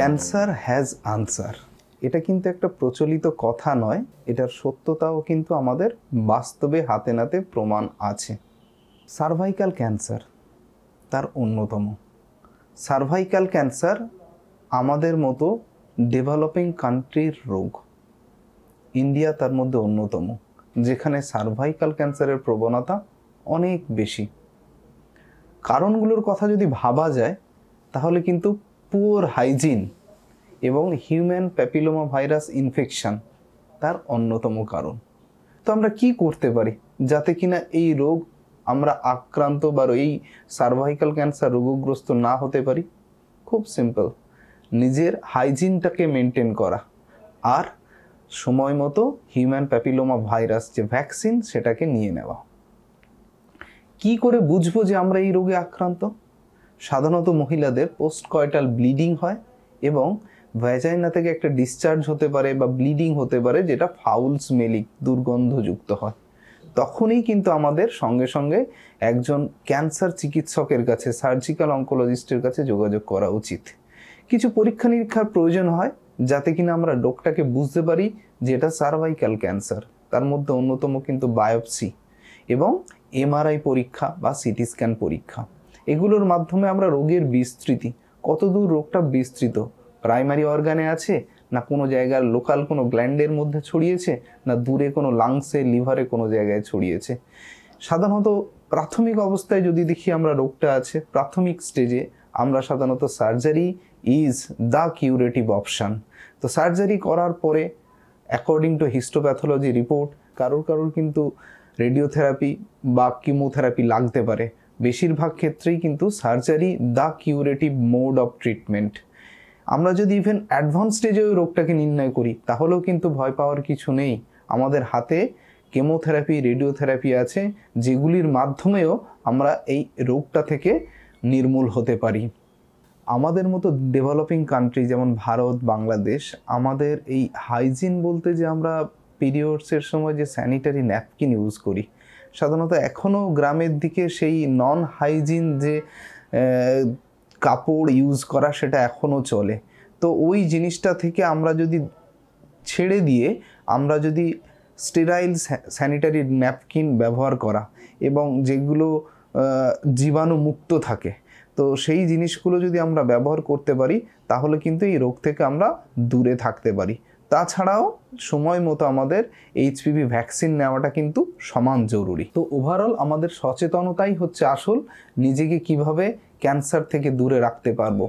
cancer has answer এটা কিন্তু একটা প্রচলিত কথা নয় এটার সত্যতাও কিন্তু আমাদের বাস্তবে হাতে নাতে প্রমাণ আছে সার্ভাইকাল ক্যান্সার তার অন্যতম সার্ভাইকাল ক্যান্সার আমাদের মতো ডেভেলপিং কান্ট্রির রোগ ইন্ডিয়া তার মধ্যে অন্যতম যেখানে সার্ভাইকাল ক্যান্সারের প্রবণতা অনেক বেশি কারণগুলোর কথা যদি ভাবা যায় তাহলে কিন্তু পুওর হাইজিন এবং হিউম্যান প্যাপিলোমা ভাইরাস ইনফেকশন তার অন্যতম কারণ তো আমরা কি করতে পারি যাতে কিনা এই রোগ আমরা আক্রান্ত বা এই সার্ভাইকাল ক্যান্সার রোগগ্রস্ত না হতে পারি খুব সিম্পল নিজের হাইজিনটাকে মেনটেন করা আর সময় মতো হিউম্যান প্যাপিলোমা ভাইরাস যে ভ্যাকসিন সেটাকে নিয়ে নেওয়া কি করে বুঝবো যে আমরা এই রোগে আক্রান্ত সাধারণত মহিলাদের পোস্ট কয়টাল ব্লিডিং হয় এবং ভ্যাজাইনা থেকে একটা ডিসচার্জ হতে পারে বা ব্লিডিং হতে পারে যেটা ফাউল স্মেলিক দুর্গন্ধযুক্ত হয় তখনই কিন্তু আমাদের সঙ্গে সঙ্গে একজন ক্যান্সার চিকিৎসকের কাছে সার্জিক্যাল অঙ্কোলজিস্টের কাছে যোগাযোগ করা উচিত কিছু পরীক্ষা নিরীক্ষার প্রয়োজন হয় যাতে কিনা আমরা ডোকটাকে বুঝতে পারি যে এটা সার্ভাইক্যাল ক্যান্সার তার মধ্যে অন্যতম কিন্তু বায়োপসি এবং এমআরআই পরীক্ষা বা সিটি স্ক্যান পরীক্ষা এগুলোর মাধ্যমে আমরা রোগের বিস্তৃতি কতদূর রোগটা বিস্তৃত প্রাইমারি অর্গানে আছে না কোনো জায়গার লোকাল কোনো গ্ল্যান্ডের মধ্যে ছড়িয়েছে না দূরে কোনো লাংসে লিভারে কোনো জায়গায় ছড়িয়েছে সাধারণত প্রাথমিক অবস্থায় যদি দেখি আমরা রোগটা আছে প্রাথমিক স্টেজে আমরা সাধারণত surgery is the curative option তো সার্জারি করার পরে অ্যাকর্ডিং টু হিস্টোপ্যাথোলজি রিপোর্ট কারোর কারোর কিন্তু রেডিওথেরাপি বা কিমোথেরাপি লাগতে পারে বেশিরভাগ ক্ষেত্রেই কিন্তু surgery the curative mode of treatment আমরা যদি ইভেন অ্যাডভান্স স্টেজে ওই রোগটাকে নির্ণয় করি তাহলেও কিন্তু ভয় পাওয়ার কিছু নেই আমাদের হাতে কেমোথেরাপি রেডিওথেরাপি আছে যেগুলির মাধ্যমেও আমরা এই রোগটা থেকে নির্মূল হতে পারি আমাদের মতো ডেভেলপিং কান্ট্রি যেমন ভারত বাংলাদেশ আমাদের এই হাইজিন বলতে যে আমরা পিরিয়ডসের সময় যে স্যানিটারি ন্যাপকিন ইউজ করি সাধারণত এখনও গ্রামের দিকে সেই নন হাইজিন যে কাপড় ইউজ করা সেটা এখনও চলে তো ওই জিনিসটা থেকে আমরা যদি ছেড়ে দিয়ে আমরা যদি স্টেরাইল স্যানিটারি ন্যাপকিন ব্যবহার করা এবং যেগুলো জীবাণুমুক্ত থাকে তো সেই জিনিসগুলো যদি আমরা ব্যবহার করতে পারি তাহলে কিন্তু এই রোগ থেকে আমরা দূরে থাকতে পারি তাছাড়াও সময় মতো আমাদের এইচপিভি ভ্যাকসিন নেওয়াটা কিন্তু সমান জরুরি তো ওভারঅল আমাদের সচেতনতাই হচ্ছে আসল নিজেকে কিভাবে ক্যান্সার থেকে দূরে রাখতে পারবো